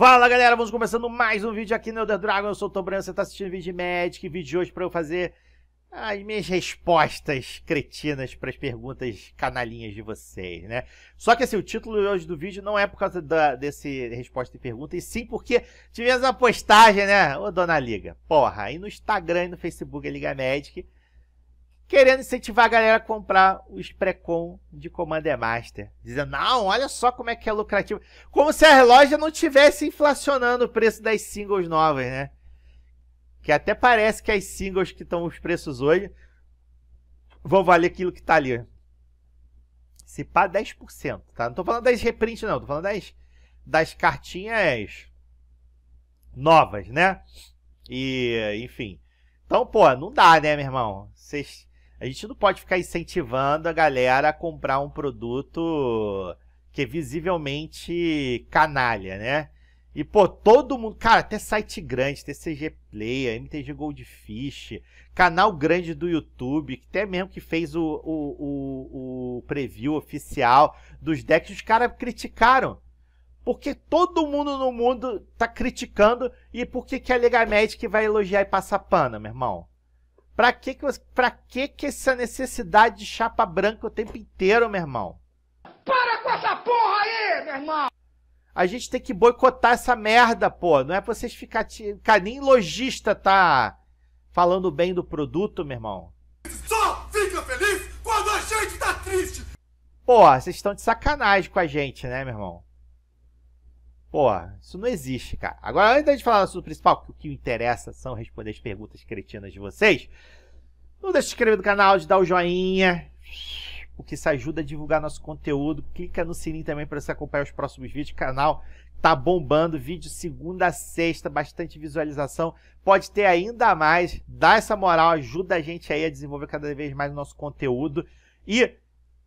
Fala galera, vamos começando mais um vídeo aqui no Elder Dragon, eu sou o Tom Branco, você está assistindo vídeo de Magic, vídeo de hoje para eu fazer as minhas respostas cretinas para as perguntas canalinhas de vocês, né? Só que assim, o título hoje do vídeo não é por causa da, desse resposta e pergunta, e sim porque tivemos uma postagem, né? Ô Dona Liga, porra, aí no Instagram e no Facebook é Liga Magic, querendo incentivar a galera a comprar os pré-com de Commander Master. Dizendo, não, olha só como é que é lucrativo. Como se a loja não tivesse inflacionando o preço das singles novas, né? Que até parece que as singles que estão os preços hoje vão valer aquilo que está ali. Se pá, 10%, tá? Não estou falando das reprints, não. estou falando das, das cartinhas novas, né? E, enfim. Então, pô, não dá, né, meu irmão? Vocês a gente não pode ficar incentivando a galera a comprar um produto que é visivelmente canalha, né? E, pô, todo mundo. Cara, até site grande, TCG Player, MTG Goldfish, canal grande do YouTube, que até mesmo que fez o, o, o, o preview oficial dos decks, os caras criticaram. Porque todo mundo no mundo tá criticando e por que, que a Lega Magic vai elogiar e passar pano, meu irmão? Pra que que, você, pra que que essa necessidade de chapa branca o tempo inteiro, meu irmão? Para com essa porra aí, meu irmão! A gente tem que boicotar essa merda, pô. Não é pra vocês ficar. Cara, nem lojista tá falando bem do produto, meu irmão. Só fica feliz quando a gente tá triste! Pô, vocês estão de sacanagem com a gente, né, meu irmão? Pô, isso não existe, cara. Agora, antes de falar do assunto principal, que o que interessa são responder as perguntas cretinas de vocês, não deixe de se inscrever no canal, de dar o joinha, porque isso ajuda a divulgar nosso conteúdo. Clica no sininho também para você acompanhar os próximos vídeos. O canal tá bombando, vídeo segunda a sexta, bastante visualização. Pode ter ainda mais. Dá essa moral, ajuda a gente aí a desenvolver cada vez mais o nosso conteúdo. E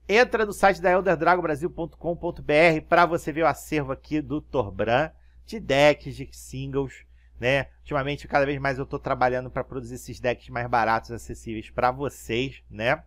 Entra no site da elderdragobrasil.com.br para você ver o acervo aqui do Torbran de decks, de singles, né? Ultimamente, cada vez mais eu estou trabalhando para produzir esses decks mais baratos, acessíveis para vocês, né?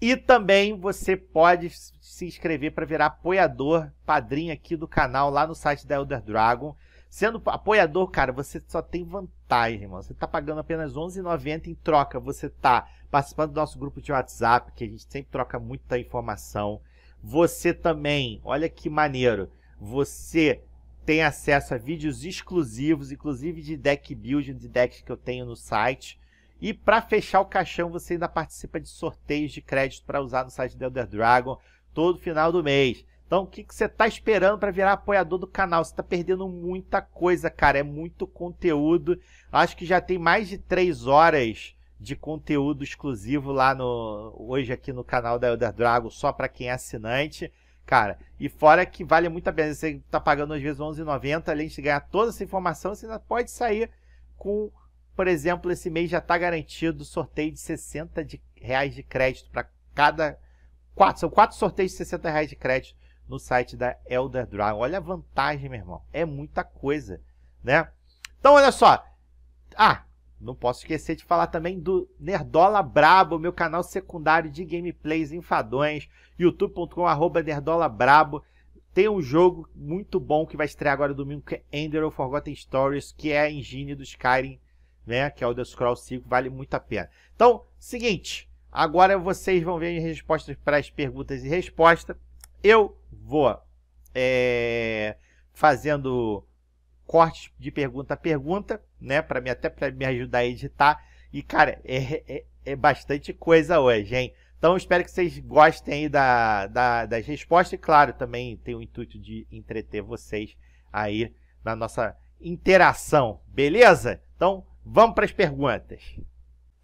E também você pode se inscrever para virar apoiador, padrinho aqui do canal, lá no site da Elder Dragon. Sendo apoiador, cara, você só tem vantagem, mano. Você tá pagando apenas R$11,90 em troca. Você tá participando do nosso grupo de WhatsApp, que a gente sempre troca muita informação. Você também, olha que maneiro, você tem acesso a vídeos exclusivos, inclusive de deck building, de decks que eu tenho no site. E para fechar o caixão, você ainda participa de sorteios de crédito para usar no site do Elder Dragon todo final do mês. Então, o que, que você está esperando para virar apoiador do canal? Você está perdendo muita coisa, cara. É muito conteúdo. Acho que já tem mais de três horas de conteúdo exclusivo lá no hoje aqui no canal da Elder Dragon só para quem é assinante. Cara, e fora que vale muito a pena. Você está pagando às vezes 11,90 além de ganhar toda essa informação, você ainda pode sair com, por exemplo, esse mês já está garantido sorteio de 60 de, reais de crédito para cada quatro, são quatro sorteios de 60 reais de crédito no site da Elder Dragon. Olha a vantagem, meu irmão. É muita coisa, né? Então, olha só. Ah, não posso esquecer de falar também do Nerdola Brabo, meu canal secundário de gameplays enfadões, youtube.com nerdolabrabo. Tem um jogo muito bom que vai estrear agora domingo, que é Ender of Forgotten Stories, que é a engine do Skyrim, né, que é o The Scrolls 5, vale muito a pena. Então, seguinte, agora vocês vão ver as respostas para as perguntas e respostas eu vou é, fazendo corte de pergunta a pergunta, né? Para mim, até para me ajudar a editar. E, cara, é, é, é, é, bastante coisa hoje, hein? Então, espero que vocês gostem aí da, da, das respostas. E, claro, também tem o intuito de entreter vocês aí na nossa interação, beleza? Então, vamos para as perguntas.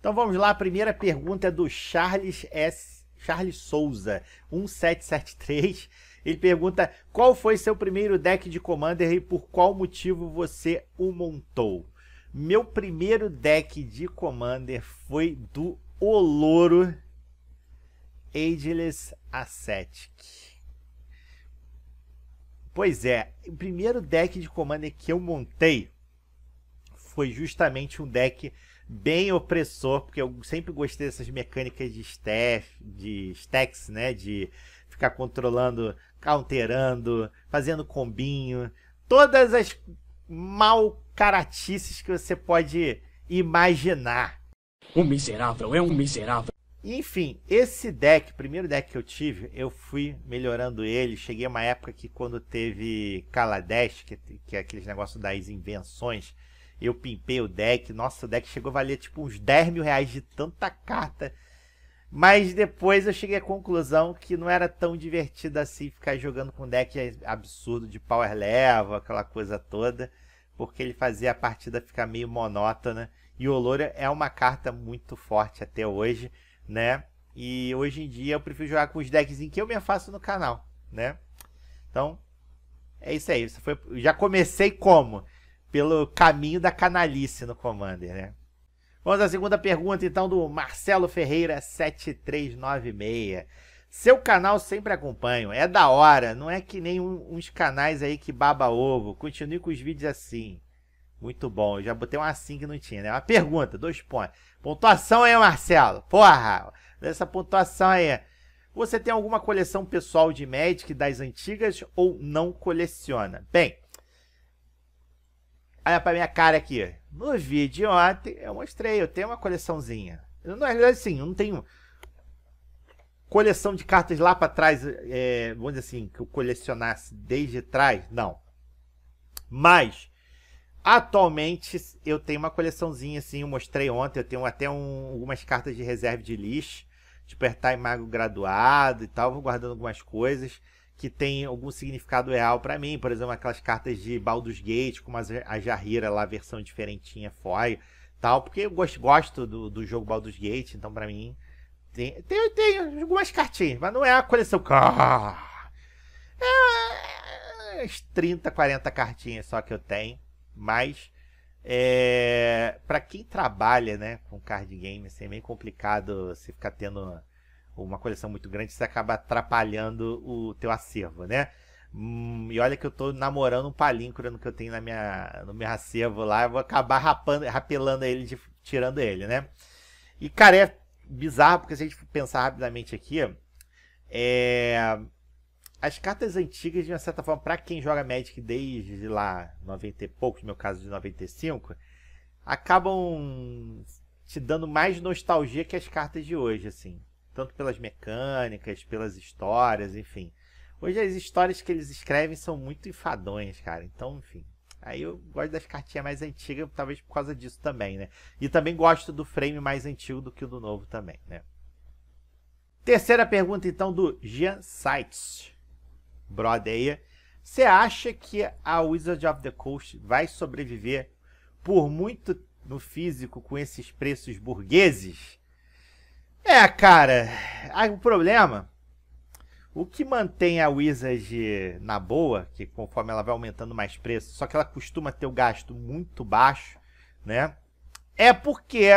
Então, vamos lá. A primeira pergunta é do Charles S. Charles Souza, 1773. Ele pergunta qual foi seu primeiro deck de Commander e por qual motivo você o montou. Meu primeiro deck de Commander foi do Oloro Ageless Ascetic. Pois é, o primeiro deck de Commander que eu montei foi justamente um deck bem opressor, porque eu sempre gostei dessas mecânicas de staff, de stacks, né? De ficar controlando, counterando, fazendo combinho, todas as mal caratices que você pode imaginar. O miserável é um miserável. Enfim, esse deck, primeiro deck que eu tive, eu fui melhorando ele. Cheguei a uma época que quando teve Kaladesh, que, é, que é aqueles negócios das invenções, eu pimpei o deck. Nossa, o deck chegou a valer tipo uns 10 mil reais de tanta carta. Mas depois eu cheguei à conclusão que não era tão divertido assim ficar jogando com um deck absurdo de power level, aquela coisa toda, porque ele fazia a partida ficar meio monótona. E o Olora é uma carta muito forte até hoje, né? E hoje em dia eu prefiro jogar com os decks em que eu me faço no canal, né? Então, é isso aí. foi... Já comecei como? pelo caminho da canalice no Commander, né? Vamos à segunda pergunta, então, do Marcelo Ferreira 7396. Seu canal sempre acompanho, é da hora, não é que nem uns canais aí que baba ovo. Continue com os vídeos assim. Muito bom, eu já botei um assim que não tinha, né? Uma pergunta, dois pontos. Pontuação aí, Marcelo. Porra, dessa pontuação aí. Você tem alguma coleção pessoal de Magic das antigas ou não coleciona? Bem, Olha pra minha cara aqui. No vídeo ontem eu mostrei, eu tenho uma coleçãozinha. Eu, na verdade, sim, eu não tenho coleção de cartas lá para trás, é, vamos dizer assim, que eu colecionasse desde trás, não. Mas, atualmente, eu tenho uma coleçãozinha, assim, eu mostrei ontem, eu tenho até um, algumas cartas de reserva de lixo, de apertar em mago graduado e tal, vou guardando algumas coisas que tem algum significado real para mim. Por exemplo, aquelas cartas de Baldur's Gate, como as, a Jarrira lá, versão diferentinha, foi tal. Porque eu gosto, gosto do, do jogo Baldur's Gate, então para mim tem, tem, tem algumas cartinhas, mas não é a coleção. Ah, é, é as 30, 40 cartinhas só que eu tenho, mas é, para quem trabalha né, com card game, assim, é meio complicado você ficar tendo ou uma coleção muito grande, você acaba atrapalhando o teu acervo, né? Hum, e olha que eu tô namorando um palíncrono que eu tenho na minha, no meu acervo lá, eu vou acabar rapando, rapelando ele, de, tirando ele, né? E, cara, é bizarro, porque se a gente pensar rapidamente aqui, é... As cartas antigas, de uma certa forma, para quem joga Magic desde lá 90 e poucos, no meu caso de 95, acabam te dando mais nostalgia que as cartas de hoje, assim tanto pelas mecânicas, pelas histórias, enfim. Hoje as histórias que eles escrevem são muito enfadonhas, cara. Então, enfim. Aí eu gosto das cartinhas mais antigas, talvez por causa disso também, né? E também gosto do frame mais antigo do que o do novo também, né? Terceira pergunta, então, do Jean Sites. Brodeia. Você acha que a Wizard of the Coast vai sobreviver por muito no físico com esses preços burgueses? É, cara, o problema, o que mantém a Wizard na boa, que conforme ela vai aumentando mais preço, só que ela costuma ter o gasto muito baixo, né? É porque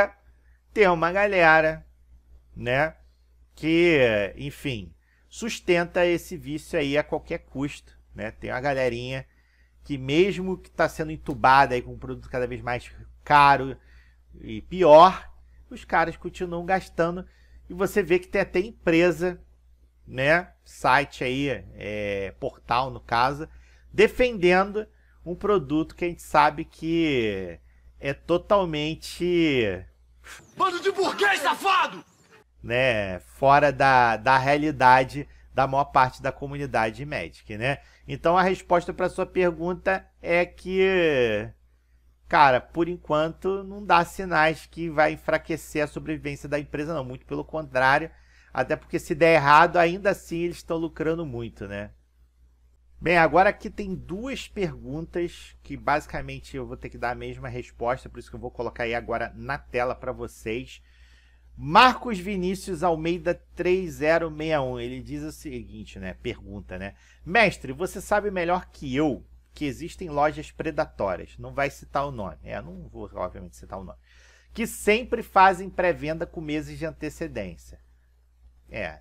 tem uma galera, né, que, enfim, sustenta esse vício aí a qualquer custo, né? Tem uma galerinha que mesmo que está sendo entubada aí com um produto cada vez mais caro e pior, os caras continuam gastando e você vê que tem até empresa, né, site aí, é, portal no caso, defendendo um produto que a gente sabe que é totalmente bando de burguês safado, né, fora da, da realidade da maior parte da comunidade médica, né? Então a resposta para sua pergunta é que cara, por enquanto não dá sinais que vai enfraquecer a sobrevivência da empresa, não. Muito pelo contrário. Até porque se der errado, ainda assim eles estão lucrando muito, né? Bem, agora aqui tem duas perguntas que basicamente eu vou ter que dar a mesma resposta, por isso que eu vou colocar aí agora na tela para vocês. Marcos Vinícius Almeida 3061, ele diz o seguinte, né? Pergunta, né? Mestre, você sabe melhor que eu que existem lojas predatórias, não vai citar o nome, é, não vou obviamente citar o nome, que sempre fazem pré-venda com meses de antecedência. É.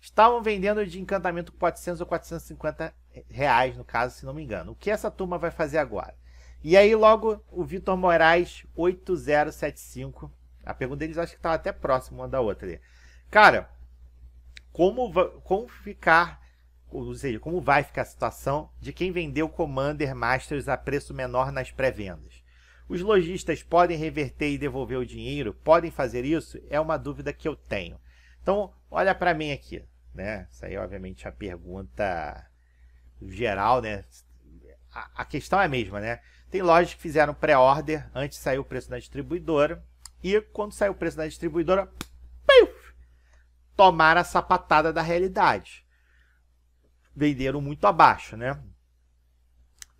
Estavam vendendo de encantamento por 400 ou 450 reais, no caso, se não me engano. O que essa turma vai fazer agora? E aí, logo, o Vitor Moraes, 8075. A pergunta deles acho que estava até próximo uma da outra ali. Cara, como, como ficar ou seja, como vai ficar a situação de quem vendeu Commander Masters a preço menor nas pré-vendas. Os lojistas podem reverter e devolver o dinheiro? Podem fazer isso? É uma dúvida que eu tenho. Então, olha para mim aqui, né? Isso aí, obviamente, é a pergunta geral, né? A, questão é a mesma, né? Tem lojas que fizeram pré-order antes sair o preço da distribuidora e quando saiu o preço da distribuidora, piu, tomaram a sapatada da realidade venderam muito abaixo, né?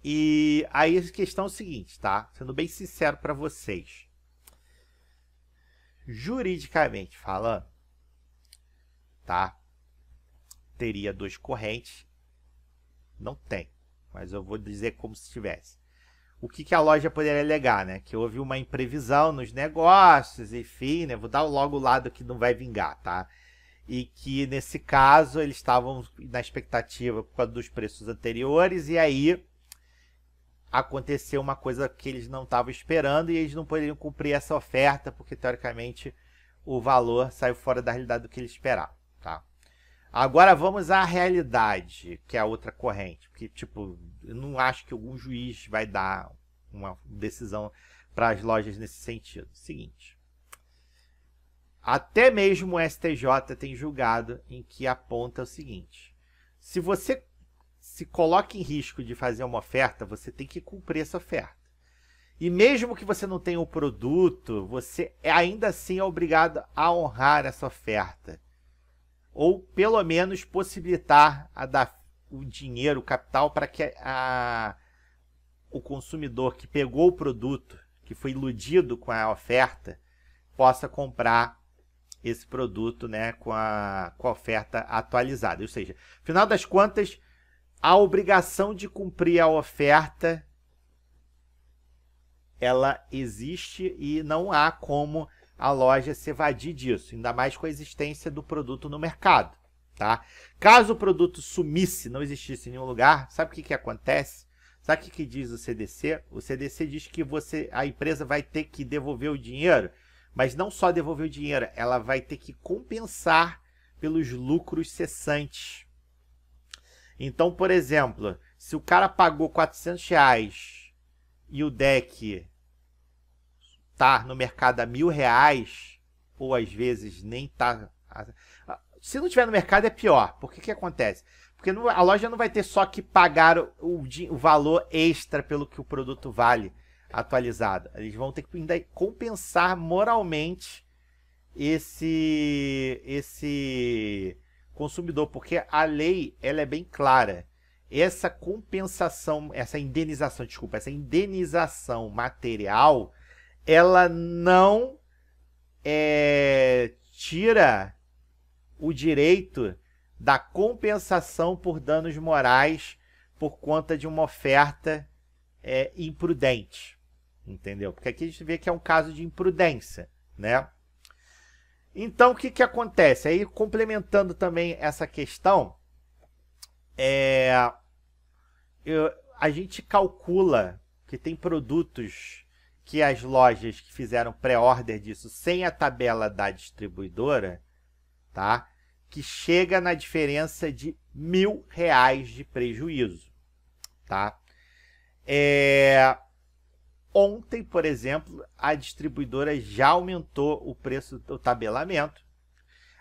E aí a questão é o seguinte, tá? Sendo bem sincero para vocês. Juridicamente falando, tá? Teria dois correntes. Não tem, mas eu vou dizer como se tivesse. O que, que a loja poderia alegar, né? Que houve uma imprevisão nos negócios, enfim, né? Vou dar logo o lado que não vai vingar, tá? e que nesse caso eles estavam na expectativa por causa dos preços anteriores e aí aconteceu uma coisa que eles não estavam esperando e eles não poderiam cumprir essa oferta porque teoricamente o valor saiu fora da realidade do que eles esperavam, tá? Agora vamos à realidade, que é a outra corrente, porque tipo, eu não acho que algum juiz vai dar uma decisão para as lojas nesse sentido. Seguinte, até mesmo o STJ tem julgado em que aponta o seguinte: se você se coloca em risco de fazer uma oferta, você tem que cumprir essa oferta. E mesmo que você não tenha o produto, você é ainda assim é obrigado a honrar essa oferta. Ou pelo menos possibilitar a dar o dinheiro, o capital, para que a, o consumidor que pegou o produto, que foi iludido com a oferta, possa comprar esse produto né, com, a, com a oferta atualizada. Ou seja, final das contas, a obrigação de cumprir a oferta ela existe e não há como a loja se evadir disso, ainda mais com a existência do produto no mercado. Tá? Caso o produto sumisse, não existisse em nenhum lugar, sabe o que, que acontece? Sabe o que, que diz o CDC? O CDC diz que você, a empresa vai ter que devolver o dinheiro mas não só devolver o dinheiro, ela vai ter que compensar pelos lucros cessantes. Então, por exemplo, se o cara pagou 400 reais e o deck tá no mercado a mil reais, ou às vezes nem tá. Se não tiver no mercado é pior, porque que acontece? Porque a loja não vai ter só que pagar o, o, o valor extra pelo que o produto vale atualizada. Eles vão ter que ainda compensar moralmente esse esse consumidor, porque a lei ela é bem clara. Essa compensação, essa indenização, desculpa, essa indenização material, ela não é, tira o direito da compensação por danos morais por conta de uma oferta é, imprudente entendeu? Porque aqui a gente vê que é um caso de imprudência, né? Então, o que, que acontece? Aí, complementando também essa questão, é, eu, a gente calcula que tem produtos que as lojas que fizeram pré-order disso sem a tabela da distribuidora, tá? Que chega na diferença de mil reais de prejuízo, tá? É, Ontem, por exemplo, a distribuidora já aumentou o preço do tabelamento.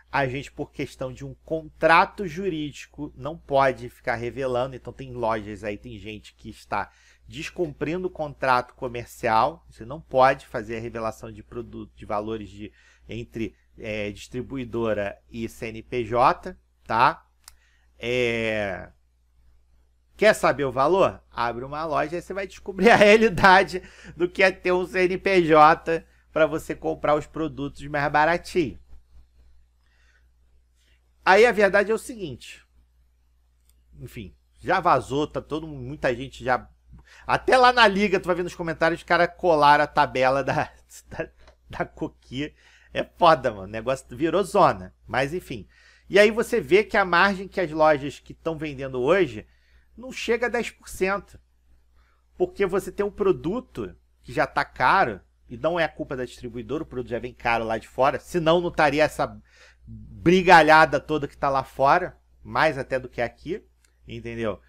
A gente, por questão de um contrato jurídico, não pode ficar revelando. Então, tem lojas aí, tem gente que está descumprindo o contrato comercial. Você não pode fazer a revelação de produto, de valores de, entre é, distribuidora e CNPJ, tá? É, Quer saber o valor? Abre uma loja e você vai descobrir a realidade do que é ter um CNPJ para você comprar os produtos mais baratinho. Aí a verdade é o seguinte. Enfim, já vazou, tá todo muita gente já até lá na liga, tu vai ver nos comentários, os caras colaram a tabela da, da, da É foda, mano. O negócio virou zona. Mas enfim. E aí você vê que a margem que as lojas que estão vendendo hoje não chega a 10%. Porque você tem um produto que já está caro, e não é a culpa da distribuidora, o produto já vem caro lá de fora, senão não estaria essa brigalhada toda que está lá fora, mais até do que aqui, entendeu?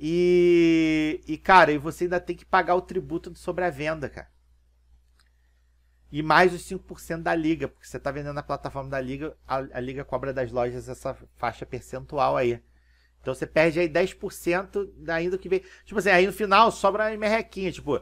E, e, cara, e você ainda tem que pagar o tributo sobre a venda, cara. E mais os 5% da liga, porque você está vendendo na plataforma da liga, a, a liga cobra das lojas essa faixa percentual aí. Então você perde aí 10% ainda que vem. Tipo assim, aí no final sobra uma merrequinha. Tipo,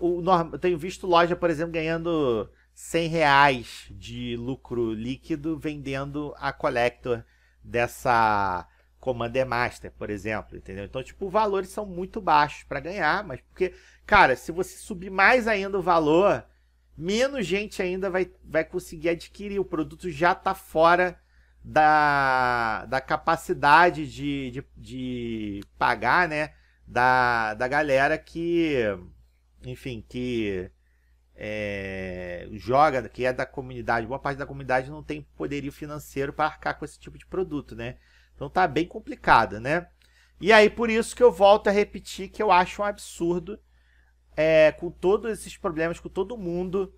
o, eu tenho visto loja, por exemplo, ganhando 100 reais de lucro líquido vendendo a Collector dessa Commander Master, por exemplo, entendeu? Então, tipo, valores são muito baixos para ganhar, mas porque, cara, se você subir mais ainda o valor, menos gente ainda vai, vai conseguir adquirir. O produto já tá fora da, da capacidade de, de, de pagar, né? Da, da galera que, enfim, que é, joga, que é da comunidade, boa parte da comunidade não tem poderio financeiro para arcar com esse tipo de produto, né? Então tá bem complicado, né? E aí por isso que eu volto a repetir que eu acho um absurdo, é, com todos esses problemas, com todo mundo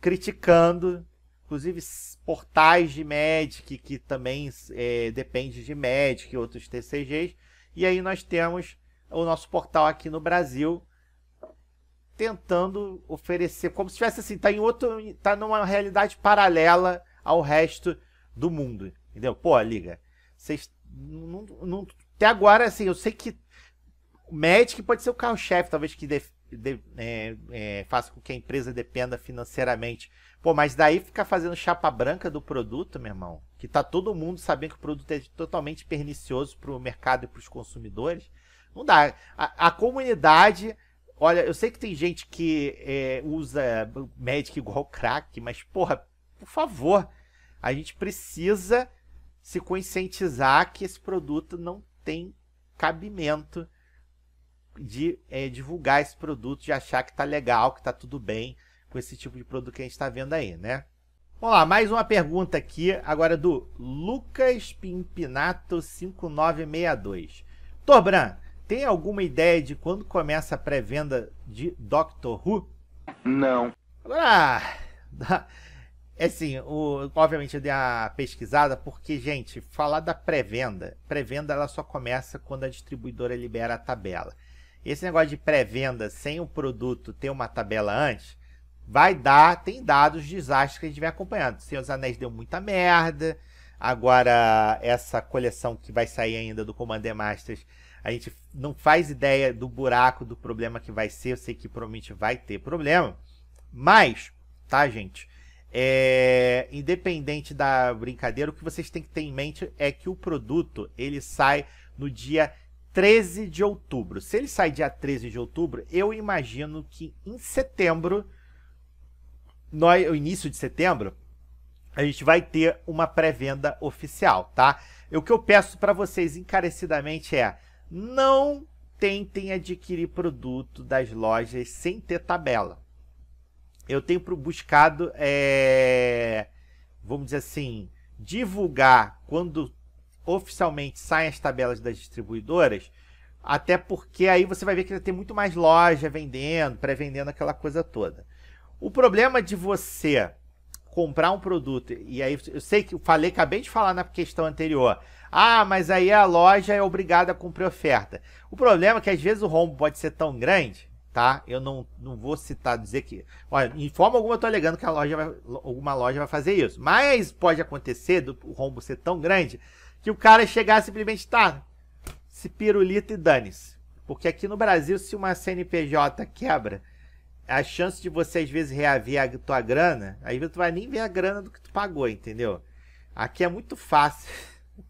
criticando inclusive portais de Magic, que também é, depende de Magic e outros TCGs. E aí nós temos o nosso portal aqui no Brasil, tentando oferecer, como se tivesse assim, tá em outro, tá numa realidade paralela ao resto do mundo, entendeu? Pô, liga, vocês não, não, até agora assim, eu sei que o Magic pode ser o carro-chefe, talvez que de, de, é, é, faça com que a empresa dependa financeiramente Pô, mas daí ficar fazendo chapa branca do produto, meu irmão, que tá todo mundo sabendo que o produto é totalmente pernicioso para o mercado e para os consumidores, não dá. A, a, comunidade, olha, eu sei que tem gente que é, usa Magic igual crack, mas porra, por favor, a gente precisa se conscientizar que esse produto não tem cabimento de é, divulgar esse produto, de achar que tá legal, que tá tudo bem com esse tipo de produto que a gente está vendo aí, né? Vamos lá, mais uma pergunta aqui, agora é do Lucas Pimpinato 5962. Torbran, tem alguma ideia de quando começa a pré-venda de Doctor Who? Não. Agora, é assim, o, obviamente eu dei a pesquisada, porque, gente, falar da pré-venda, pré-venda ela só começa quando a distribuidora libera a tabela. Esse negócio de pré-venda sem o produto ter uma tabela antes, vai dar, tem dados desastres que a gente vai acompanhando. Senhor dos Anéis deu muita merda. Agora, essa coleção que vai sair ainda do Commander Masters, a gente não faz ideia do buraco, do problema que vai ser. Eu sei que provavelmente vai ter problema. Mas, tá, gente? É, independente da brincadeira, o que vocês têm que ter em mente é que o produto ele sai no dia 13 de outubro. Se ele sai dia 13 de outubro, eu imagino que em setembro no início de setembro, a gente vai ter uma pré-venda oficial, tá? E o que eu peço para vocês encarecidamente é não tentem adquirir produto das lojas sem ter tabela. Eu tenho buscado, é, vamos dizer assim, divulgar quando oficialmente saem as tabelas das distribuidoras, até porque aí você vai ver que vai ter muito mais loja vendendo, pré-vendendo aquela coisa toda. O problema de você comprar um produto, e aí eu sei que eu falei, acabei de falar na questão anterior. Ah, mas aí a loja é obrigada a cumprir oferta. O problema é que às vezes o rombo pode ser tão grande, tá? Eu não, não vou citar, dizer que. Olha, em forma alguma eu tô alegando que a loja vai, alguma loja vai fazer isso. Mas pode acontecer do o rombo ser tão grande que o cara chegar simplesmente, tá, se pirulita e dane-se. Porque aqui no Brasil, se uma CNPJ quebra, a chance de você às vezes reaver a tua grana, aí tu vai nem ver a grana do que tu pagou, entendeu? Aqui é muito fácil.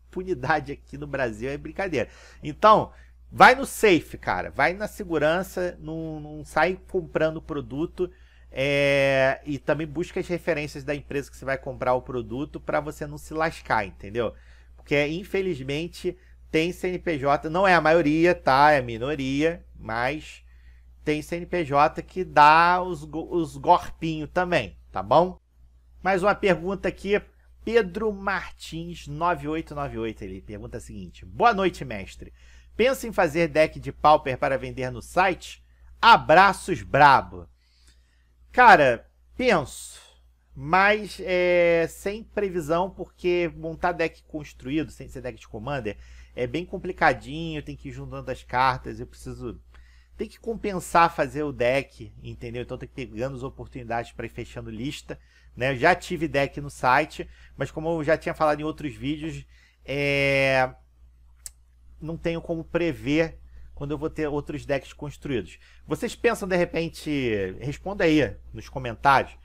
punidade aqui no Brasil é brincadeira. Então, vai no safe, cara. Vai na segurança, não, não sai comprando produto. É, e também busca as referências da empresa que você vai comprar o produto para você não se lascar, entendeu? Porque, infelizmente, tem CNPJ, não é a maioria, tá? É a minoria, mas tem CNPJ que dá os, os golpinhos também, tá bom? Mais uma pergunta aqui, Pedro Martins 9898, ele pergunta a seguinte: Boa noite, mestre. Pensa em fazer deck de Pauper para vender no site? Abraços brabo. Cara, penso, mas é, sem previsão, porque montar deck construído, sem ser deck de Commander, é bem complicadinho, tem que ir juntando as cartas, eu preciso tem que compensar fazer o deck, entendeu? Então tem que pegando as oportunidades para ir fechando lista. Né? Eu já tive deck no site, mas como eu já tinha falado em outros vídeos, é... não tenho como prever quando eu vou ter outros decks construídos. Vocês pensam de repente, responda aí nos comentários,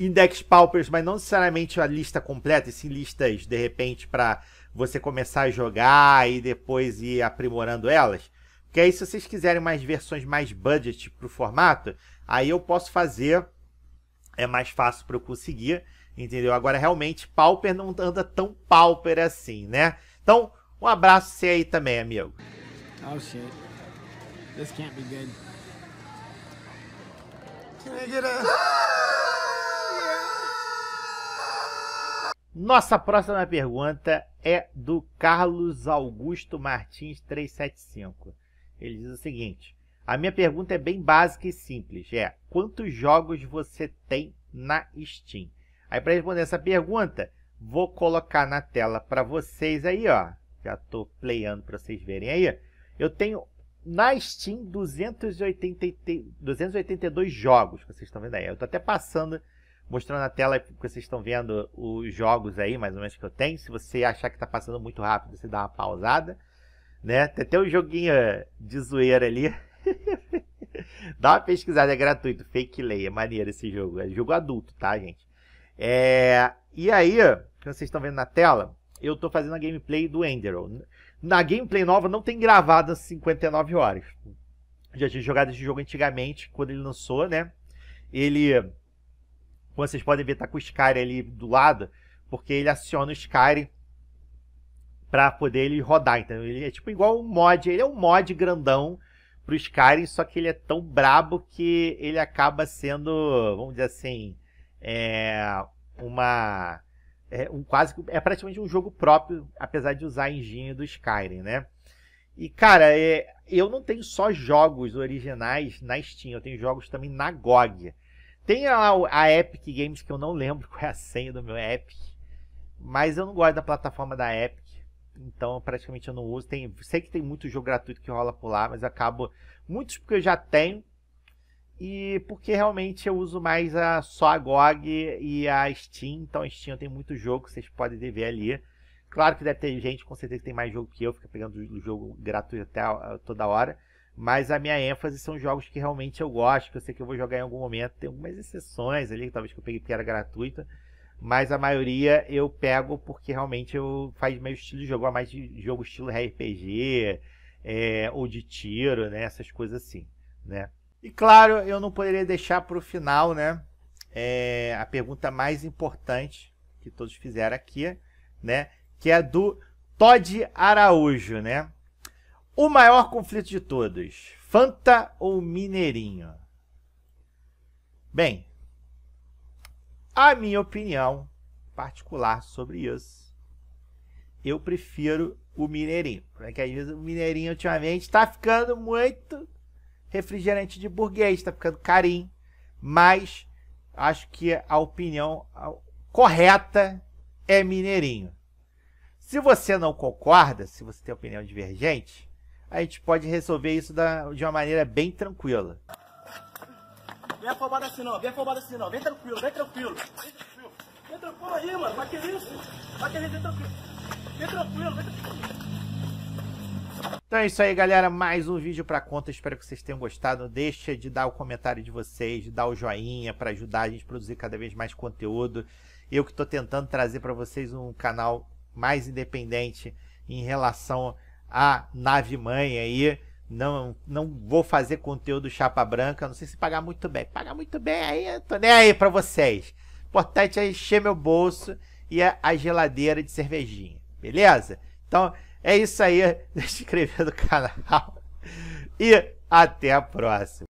em decks paupers, mas não necessariamente a lista completa, e sim listas de repente para você começar a jogar e depois ir aprimorando elas. Que aí, se vocês quiserem mais versões mais budget para o formato, aí eu posso fazer. É mais fácil para eu conseguir, entendeu? Agora, realmente, Pauper não anda tão Pauper assim, né? Então, um abraço você aí também, amigo. Oh, shit. This can't be good. Can I get a... Nossa próxima pergunta é do Carlos Augusto Martins 375. Ele diz o seguinte: a minha pergunta é bem básica e simples. É quantos jogos você tem na Steam? Aí para responder essa pergunta, vou colocar na tela para vocês aí, ó. Já estou playando para vocês verem aí. Eu tenho na Steam 280, 282 jogos que vocês estão vendo aí. Eu estou até passando, mostrando na tela que vocês estão vendo os jogos aí, mais ou menos que eu tenho. Se você achar que está passando muito rápido, você dá uma pausada né? Tem até um joguinho é, de zoeira ali. Dá uma pesquisada, é gratuito. Fake Lay, é maneiro esse jogo. É jogo adulto, tá, gente? É... E aí, como vocês estão vendo na tela, eu tô fazendo a gameplay do Enderal. Na gameplay nova não tem gravada 59 horas. Já tinha jogado esse jogo antigamente, quando ele lançou, né? Ele, como vocês podem ver, tá com o Skyrim ali do lado, porque ele aciona o Skyrim para poder ele rodar. Então ele é tipo igual um mod, ele é um mod grandão pro Skyrim, só que ele é tão brabo que ele acaba sendo, vamos dizer assim, é uma é um quase é praticamente um jogo próprio, apesar de usar a engine do Skyrim, né? E cara, é, eu não tenho só jogos originais na Steam, eu tenho jogos também na GOG. Tem a, a Epic Games que eu não lembro qual é a senha do meu Epic, mas eu não gosto da plataforma da Epic então, praticamente eu não uso. Tem, sei que tem muito jogo gratuito que rola por lá, mas acabo. Muitos porque eu já tenho. E porque realmente eu uso mais a, só a GOG e a Steam. Então, a Steam tem muito jogo, vocês podem ver ali. Claro que deve ter gente, com certeza, que tem mais jogo que eu, fica pegando jogo gratuito até toda hora. Mas a minha ênfase são jogos que realmente eu gosto, que eu sei que eu vou jogar em algum momento. Tem algumas exceções ali, talvez que eu peguei porque era gratuita mas a maioria eu pego porque realmente eu faz meio estilo de jogo, mais de jogo estilo RPG é, ou de tiro, né? Essas coisas assim, né? E claro, eu não poderia deixar para o final, né? É, a pergunta mais importante que todos fizeram aqui, né? Que é do Todd Araújo, né? O maior conflito de todos, Fanta ou Mineirinho? Bem, a minha opinião particular sobre isso, eu prefiro o Mineirinho. Porque às vezes o Mineirinho ultimamente está ficando muito refrigerante de burguês, está ficando carinho. Mas acho que a opinião correta é Mineirinho. Se você não concorda, se você tem opinião divergente, a gente pode resolver isso da, de uma maneira bem tranquila. Vem afobado assim não, vem afobado assim não. Vem tranquilo, vem tranquilo. Vem tranquilo. aí, mano. Vai querer isso. Vai querer, vem tranquilo. Vem tranquilo, vem tranquilo. Então é isso aí, galera. Mais um vídeo para conta. Espero que vocês tenham gostado. Não deixa de dar o comentário de vocês, de dar o joinha para ajudar a gente a produzir cada vez mais conteúdo. Eu que estou tentando trazer para vocês um canal mais independente em relação à nave mãe aí. Não, não vou fazer conteúdo chapa branca, não sei se pagar muito bem. Pagar muito bem, aí eu tô nem aí pra vocês. O importante é encher meu bolso e a geladeira de cervejinha, beleza? Então, é isso aí. se inscrever no canal. E até a próxima.